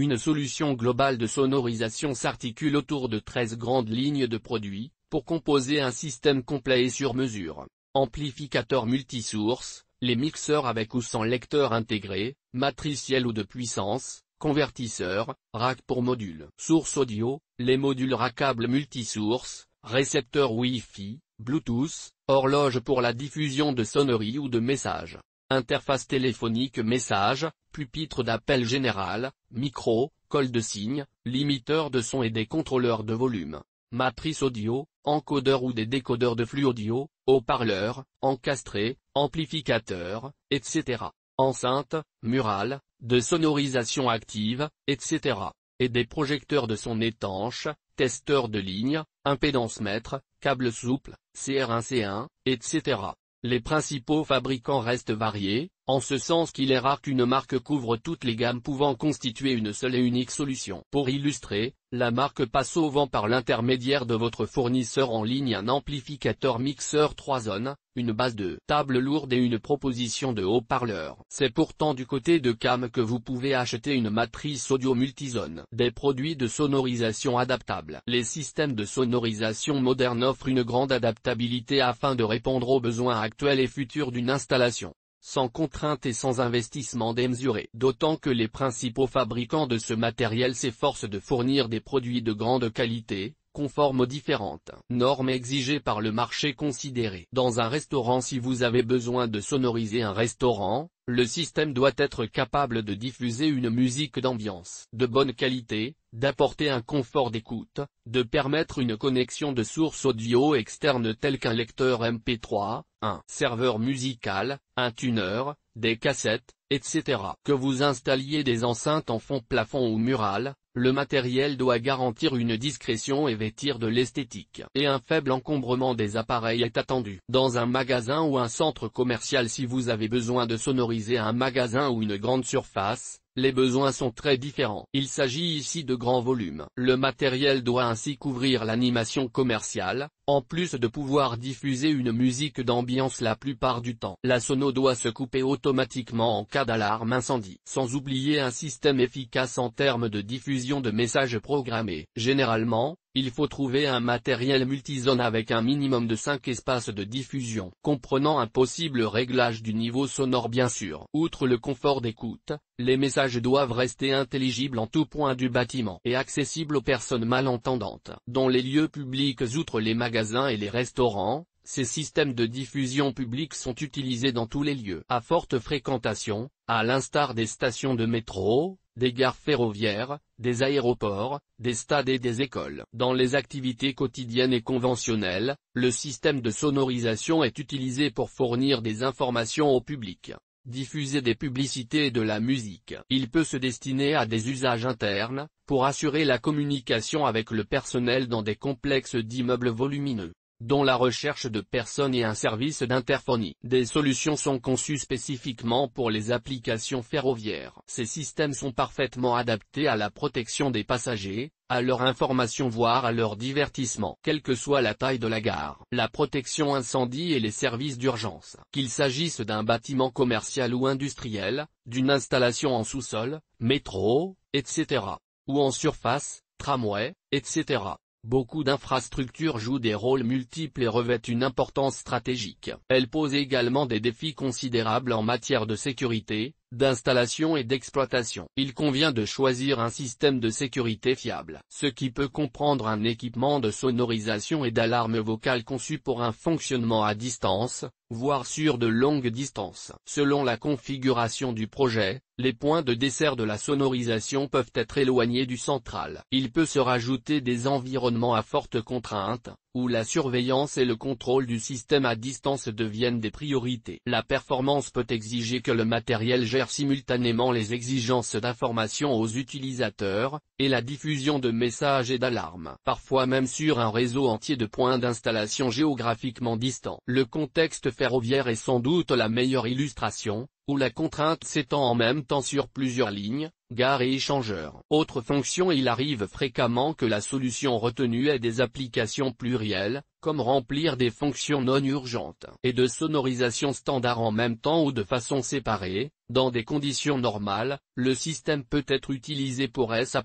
Une solution globale de sonorisation s'articule autour de 13 grandes lignes de produits, pour composer un système complet et sur mesure. Amplificateurs multisource, les mixeurs avec ou sans lecteur intégré, matriciel ou de puissance, convertisseurs, rack pour module, source audio, les modules rackables multisources, récepteurs Wi-Fi, Bluetooth, horloge pour la diffusion de sonneries ou de messages interface téléphonique message, pupitre d'appel général, micro, col de signe, limiteur de son et des contrôleurs de volume, matrice audio, encodeur ou des décodeurs de flux audio, haut-parleur, encastré, amplificateur, etc. Enceinte, murale, de sonorisation active, etc. et des projecteurs de son étanche, testeur de ligne, impédance mètre, câble souple, CR1C1, etc. Les principaux fabricants restent variés, en ce sens qu'il est rare qu'une marque couvre toutes les gammes pouvant constituer une seule et unique solution. Pour illustrer, la marque passe souvent par l'intermédiaire de votre fournisseur en ligne un amplificateur mixeur 3 zones, une base de table lourde et une proposition de haut-parleur. C'est pourtant du côté de CAM que vous pouvez acheter une matrice audio multizone. Des produits de sonorisation adaptables. Les systèmes de sonorisation modernes offrent une grande adaptabilité afin de répondre aux besoins actuels et futurs d'une installation sans contrainte et sans investissement démesuré. D'autant que les principaux fabricants de ce matériel s'efforcent de fournir des produits de grande qualité, conformes aux différentes normes exigées par le marché considéré. Dans un restaurant si vous avez besoin de sonoriser un restaurant, le système doit être capable de diffuser une musique d'ambiance de bonne qualité, d'apporter un confort d'écoute, de permettre une connexion de sources audio externes telles qu'un lecteur MP3, un serveur musical, un tuner, des cassettes, etc. Que vous installiez des enceintes en fond plafond ou mural, le matériel doit garantir une discrétion et vêtir de l'esthétique. Et un faible encombrement des appareils est attendu. Dans un magasin ou un centre commercial si vous avez besoin de sonoriser un magasin ou une grande surface, les besoins sont très différents. Il s'agit ici de grands volumes. Le matériel doit ainsi couvrir l'animation commerciale, en plus de pouvoir diffuser une musique d'ambiance la plupart du temps. La sono doit se couper automatiquement en cas d'alarme incendie. Sans oublier un système efficace en termes de diffusion de messages programmés. Généralement, il faut trouver un matériel multizone avec un minimum de 5 espaces de diffusion, comprenant un possible réglage du niveau sonore bien sûr. Outre le confort d'écoute, les messages doivent rester intelligibles en tout point du bâtiment et accessibles aux personnes malentendantes. Dans les lieux publics outre les magasins et les restaurants, ces systèmes de diffusion publique sont utilisés dans tous les lieux à forte fréquentation, à l'instar des stations de métro, des gares ferroviaires, des aéroports, des stades et des écoles. Dans les activités quotidiennes et conventionnelles, le système de sonorisation est utilisé pour fournir des informations au public, diffuser des publicités et de la musique. Il peut se destiner à des usages internes, pour assurer la communication avec le personnel dans des complexes d'immeubles volumineux dont la recherche de personnes et un service d'interphonie. Des solutions sont conçues spécifiquement pour les applications ferroviaires. Ces systèmes sont parfaitement adaptés à la protection des passagers, à leur information voire à leur divertissement. Quelle que soit la taille de la gare, la protection incendie et les services d'urgence. Qu'il s'agisse d'un bâtiment commercial ou industriel, d'une installation en sous-sol, métro, etc. ou en surface, tramway, etc beaucoup d'infrastructures jouent des rôles multiples et revêtent une importance stratégique. Elles posent également des défis considérables en matière de sécurité, d'installation et d'exploitation. Il convient de choisir un système de sécurité fiable, ce qui peut comprendre un équipement de sonorisation et d'alarme vocale conçu pour un fonctionnement à distance, voire sur de longues distances. Selon la configuration du projet, les points de dessert de la sonorisation peuvent être éloignés du central. Il peut se rajouter des environnements à forte contrainte, où la surveillance et le contrôle du système à distance deviennent des priorités. La performance peut exiger que le matériel gère simultanément les exigences d'information aux utilisateurs, et la diffusion de messages et d'alarmes. Parfois même sur un réseau entier de points d'installation géographiquement distants. Le contexte ferroviaire est sans doute la meilleure illustration, où la contrainte s'étend en même temps sur plusieurs lignes, Gare et échangeur. Autre fonction il arrive fréquemment que la solution retenue ait des applications plurielles, comme remplir des fonctions non urgentes et de sonorisation standard en même temps ou de façon séparée, dans des conditions normales, le système peut être utilisé pour S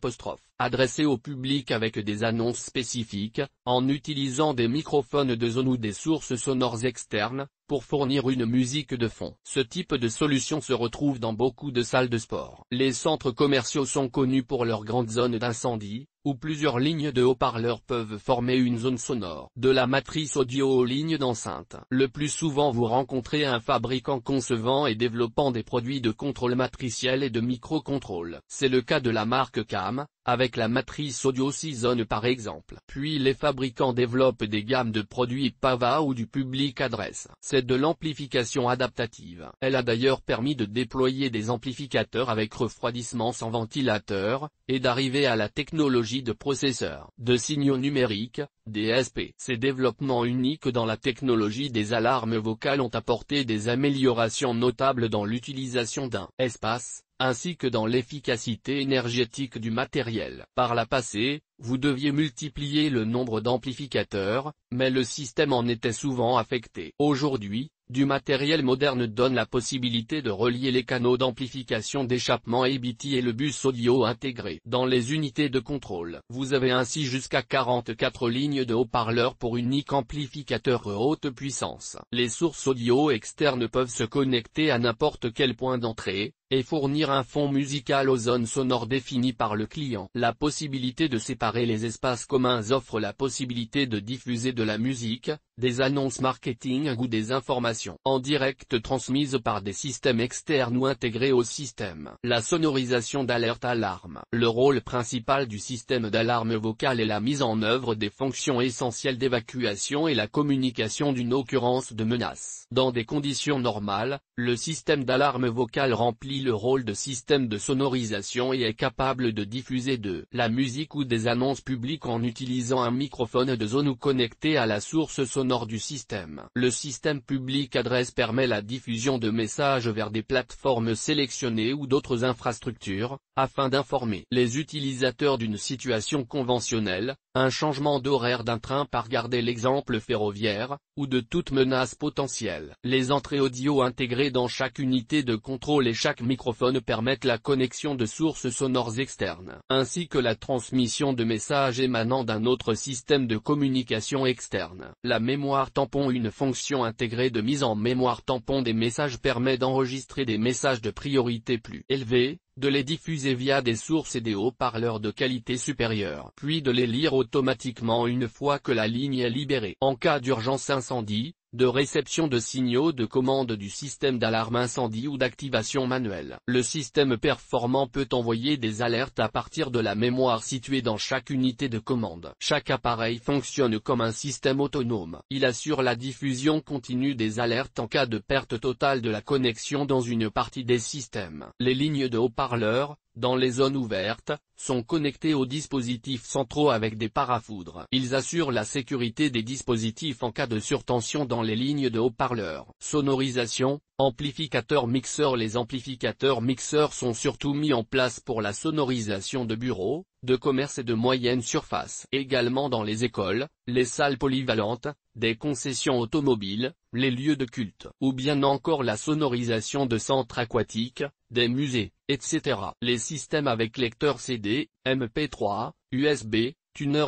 adressé au public avec des annonces spécifiques, en utilisant des microphones de zone ou des sources sonores externes, pour fournir une musique de fond. Ce type de solution se retrouve dans beaucoup de salles de sport. Les centres commerciaux sont connus pour leurs grandes zones d'incendie, où plusieurs lignes de haut-parleurs peuvent former une zone sonore. De la matrice audio aux lignes d'enceinte. Le plus souvent vous rencontrez un fabricant concevant et développant des produits de contrôle matriciel et de microcontrôle. C'est le cas de la marque CAM, avec la matrice Audio Season par exemple. Puis les fabricants développent des gammes de produits PAVA ou du public adresse. C'est de l'amplification adaptative. Elle a d'ailleurs permis de déployer des amplificateurs avec refroidissement sans ventilateur, et d'arriver à la technologie de processeurs de signaux numériques, DSP. Ces développements uniques dans la technologie des alarmes vocales ont apporté des améliorations notables dans l'utilisation d'un espace ainsi que dans l'efficacité énergétique du matériel. Par la passée, vous deviez multiplier le nombre d'amplificateurs, mais le système en était souvent affecté. Aujourd'hui, du matériel moderne donne la possibilité de relier les canaux d'amplification d'échappement EBT et le bus audio intégré dans les unités de contrôle. Vous avez ainsi jusqu'à 44 lignes de haut-parleurs pour unique amplificateur haute puissance. Les sources audio externes peuvent se connecter à n'importe quel point d'entrée, et fournir un fond musical aux zones sonores définies par le client. La possibilité de séparer les espaces communs offre la possibilité de diffuser de la musique, des annonces marketing ou des informations en direct transmises par des systèmes externes ou intégrés au système. La sonorisation d'alerte alarme. Le rôle principal du système d'alarme vocale est la mise en œuvre des fonctions essentielles d'évacuation et la communication d'une occurrence de menace. Dans des conditions normales, le système d'alarme vocale remplit le rôle de système de sonorisation et est capable de diffuser de la musique ou des annonces publiques en utilisant un microphone de zone ou connecté à la source sonore du système. Le système public adresse permet la diffusion de messages vers des plateformes sélectionnées ou d'autres infrastructures, afin d'informer les utilisateurs d'une situation conventionnelle, un changement d'horaire d'un train par garder l'exemple ferroviaire, ou de toute menace potentielle. Les entrées audio intégrées dans chaque unité de contrôle et chaque microphones permettent la connexion de sources sonores externes, ainsi que la transmission de messages émanant d'un autre système de communication externe. La mémoire tampon Une fonction intégrée de mise en mémoire tampon des messages permet d'enregistrer des messages de priorité plus élevée, de les diffuser via des sources et des haut-parleurs de qualité supérieure, puis de les lire automatiquement une fois que la ligne est libérée. En cas d'urgence incendie, de réception de signaux de commande du système d'alarme incendie ou d'activation manuelle. Le système performant peut envoyer des alertes à partir de la mémoire située dans chaque unité de commande. Chaque appareil fonctionne comme un système autonome. Il assure la diffusion continue des alertes en cas de perte totale de la connexion dans une partie des systèmes. Les lignes de haut parleurs dans les zones ouvertes, sont connectés aux dispositifs centraux avec des parafoudres. Ils assurent la sécurité des dispositifs en cas de surtension dans les lignes de haut-parleurs. Sonorisation, amplificateur-mixeur Les amplificateurs mixeurs sont surtout mis en place pour la sonorisation de bureaux, de commerce et de moyenne surface. Également dans les écoles, les salles polyvalentes, des concessions automobiles, les lieux de culte, ou bien encore la sonorisation de centres aquatiques, des musées, etc. Les systèmes avec lecteur CD, MP3, USB,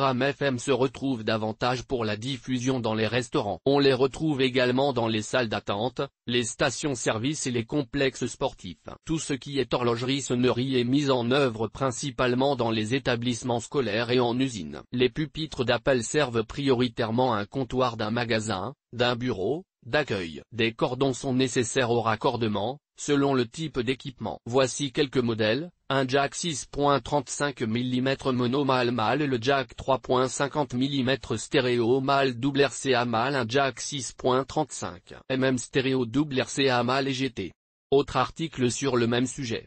à FM se retrouve davantage pour la diffusion dans les restaurants. On les retrouve également dans les salles d'attente, les stations-service et les complexes sportifs. Tout ce qui est horlogerie sonnerie est mis en œuvre principalement dans les établissements scolaires et en usine. Les pupitres d'appel servent prioritairement un comptoir d'un magasin, d'un bureau, d'accueil. Des cordons sont nécessaires au raccordement, selon le type d'équipement. Voici quelques modèles, un jack 6.35 mm mono mâle mâle le jack 3.50 mm stéréo mâle double RCA mâle un jack 6.35 mm stéréo double RCA mâle et GT. Autre article sur le même sujet.